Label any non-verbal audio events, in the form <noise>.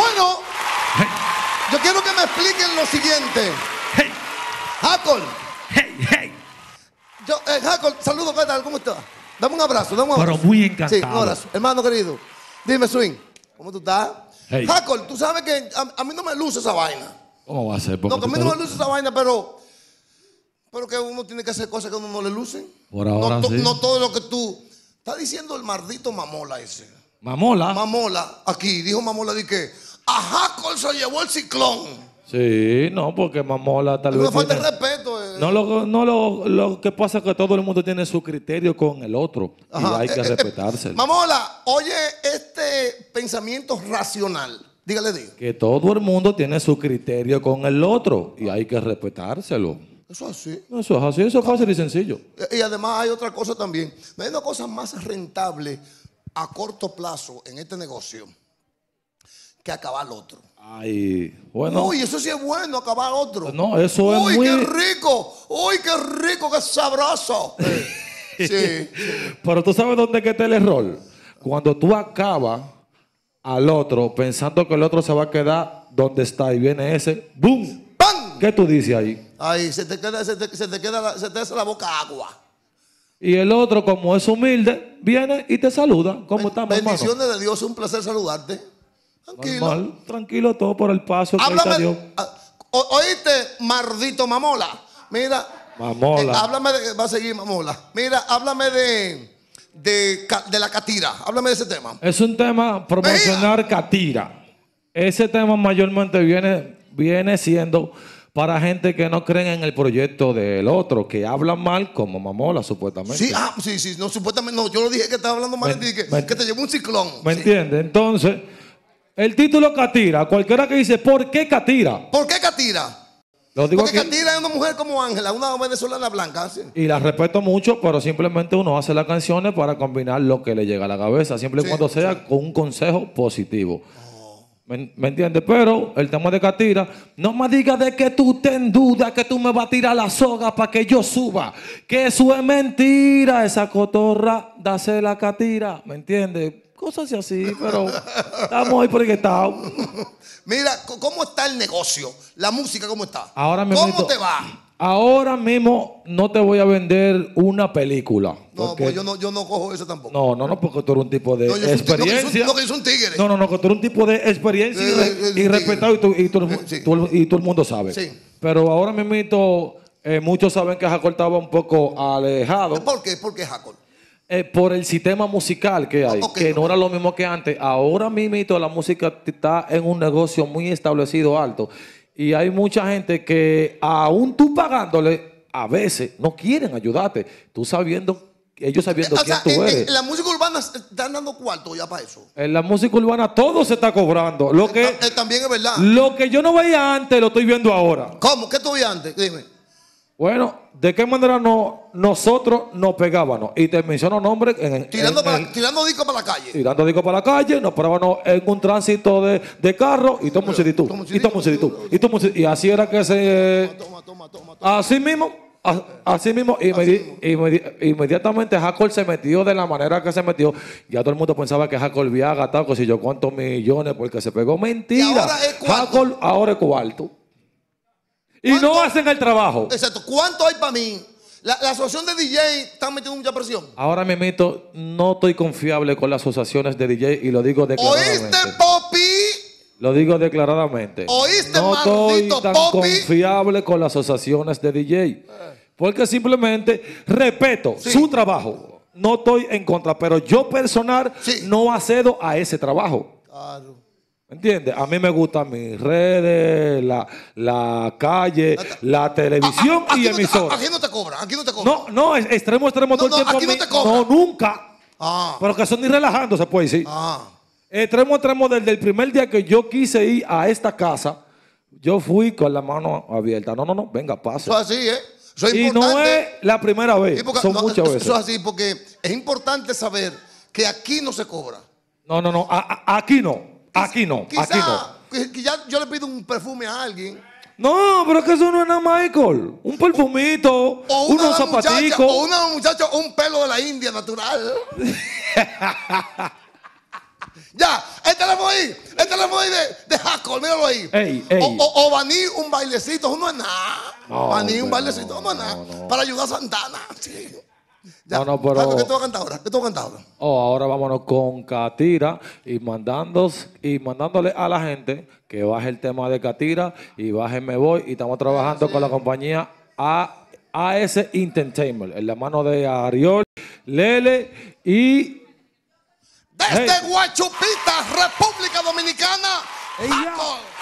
Bueno, yo quiero que me expliquen lo siguiente. Hey. Jacob. Hey, hey. Yo, eh, saludos, ¿qué tal? ¿Cómo estás? Dame un abrazo, dame un abrazo. Pero muy encantado. Sí, un abrazo. Hermano querido, dime, Swing, ¿cómo tú estás? Hey. tú sabes que a, mí no me luce esa vaina. ¿Cómo va a ser? No, que a mí no me luce esa vaina, pero... Pero que uno tiene que hacer cosas que a uno no le lucen. Por ahora no, sí. no todo lo que tú... Está diciendo el maldito mamola ese. ¿Mamola? Mamola, aquí. Dijo mamola de que... Ajá, Jacob se llevó el ciclón. Sí, no, porque Mamola tal vez. Una falta respeto. Eh. No, lo, no lo, que pasa es que todo el mundo tiene su criterio con el otro. y hay que eh, eh, respetárselo. mamola, oye este pensamiento racional. Dígale, dios Que todo el mundo tiene su criterio con el otro. Y hay que respetárselo. Eso es así. Eso es así, eso es fácil y sencillo. Y además hay otra cosa también. hay una cosa más rentable a corto plazo en este negocio que acaba el otro. Ay, bueno. Uy, eso sí es bueno, acabar otro. No, eso es muy... Uy, qué rico. Uy, qué rico, qué sabroso. <laughs> sí. Pero tú sabes dónde que está el error. Cuando tú acabas al otro pensando que el otro se va a quedar donde está y viene ese, ¡boom! ¡Pam! ¿Qué tú dices ahí? Ahí se te queda, se te, queda, hace la boca agua. Y el otro, como es humilde, viene y te saluda. ¿Cómo estamos? Bendiciones de Dios, un placer saludarte. Tranquilo. tranquilo, todo por el paso. Háblame, ah, ¿Oíste, mardito mamola? Mira. Mamola. Eh, háblame de. Va a seguir mamola. Mira, háblame de, de. la catira, háblame de ese tema. Es un tema promocionar catira. Ese tema mayormente viene, viene siendo para gente que no creen en el proyecto del otro, que hablan mal como Mamola, supuestamente. Sí, ah, sí, sí, no, supuestamente, no, yo lo dije que estaba hablando mal, y dije que, te llevó un ciclón. ¿Me entiendes? Entonces, el título Catira, cualquiera que dice, ¿por qué Catira? ¿Por qué Catira? Lo digo Porque Catira es una mujer como Ángela, una venezolana blanca. Y la respeto mucho, pero simplemente uno hace las canciones para combinar lo que le llega a la cabeza, siempre y cuando sea con un consejo positivo. ¿Me, entiendes? Pero el tema de Catira, no me digas de que tú ten en duda, que tú me vas a tirar la soga para que yo suba. Que eso es mentira, esa cotorra, dase la Catira. ¿Me entiendes? cosas así, pero estamos ahí porque estamos. <laughs> Mira, ¿cómo está el negocio? La música, ¿cómo está? Ahora mismo ¿Cómo te va? Ahora mismo no te voy a vender una película. No, pues yo no, yo no cojo eso tampoco. No, no, no, porque tú eres un tipo de experiencia. No, que es un tigre. No, no, no, que tú eres un tipo de experiencia y, eh, eh, eh, respetado y, y, todo el mundo sabe. Sí. Pero ahora mismo muchos saben que Jacob estaba un poco alejado. ¿Por qué? ¿Por qué Jacob? Eh, por el sistema musical que hay, ah, que no era lo mismo que antes. Ahora mismo la música está en un negocio muy establecido alto. Y hay mucha gente que aún tú pagándole, a veces no quieren ayudarte. Tú sabiendo ellos sabiendo que sea, tú la música urbana están dando cuarto ya para eso. En la música urbana todo se está cobrando. Lo eh, que, eh, también es verdad. Lo que yo no veía antes lo estoy viendo ahora. ¿Cómo? ¿Qué tú veías antes? Dime. Bueno, ¿de qué manera no, nosotros nos pegábamos? Y te menciono nombres tirando, para, disco para la calle. Tirando disco para la calle, nos parábamos en un tránsito de, de carro y tomamos un Y tomamos un Y así era que se. Eh, toma, así mismo. así mismo, y inmediatamente Jacol se metió de la manera que se metió. Ya todo el mundo pensaba que Jacob había gastado, si yo cuántos millones porque se pegó. Mentira. Jacob ahora es cuarto. Y no hacen el trabajo. Exacto. ¿Cuánto hay para mí? La, asociación de DJ está metiendo mucha presión. Ahora me meto, no estoy confiable con las asociaciones de DJ y lo digo declaradamente. ¿Oíste, Poppy? Lo digo declaradamente. ¿Oíste, No estoy confiable con las asociaciones de DJ. Eh. Porque simplemente respeto su trabajo. No estoy en contra, pero yo personal no accedo a ese trabajo. Claro. ¿Me entiendes? A mí me gustan mis redes, la, calle, la televisión ah, ah, y emisoras. Aquí no te cobran, aquí no te cobran. No, no, extremo, extremo todo el tiempo. Aquí no te No, nunca. Ah. Pero que son ni relajando, se puede decir. Extremo, extremo, desde el primer día que yo quise ir a esta casa, yo fui con la mano abierta. No, no, no, venga, pase. Eso así, ¿eh? y no es la primera vez, son muchas veces. Eso es así, porque es importante saber que aquí no se cobra. No, no, no, aquí no. Aquí no, aquí no. yo le pido un perfume a alguien. No, pero es que eso no es nada, Michael. Un perfumito, o unos zapaticos. O una muchachos, un pelo de la India natural. <laughs> ya, el teléfono ahí, el teléfono ahí de, de Jacob, míralo ahí. O, o, un bailecito, no es nada. No, un bailecito, no, es nada. Para ayudar a Santana. <laughs> pero... ¿Qué tú vas a ahora? Oh, ahora vámonos con Catira y, y mandándole a la gente que baje el tema de Catira y baje Me Voy. Y estamos trabajando con la compañía AS Entertainment, en la mano de Ariol, Lele y... Desde Guachupita, República Dominicana.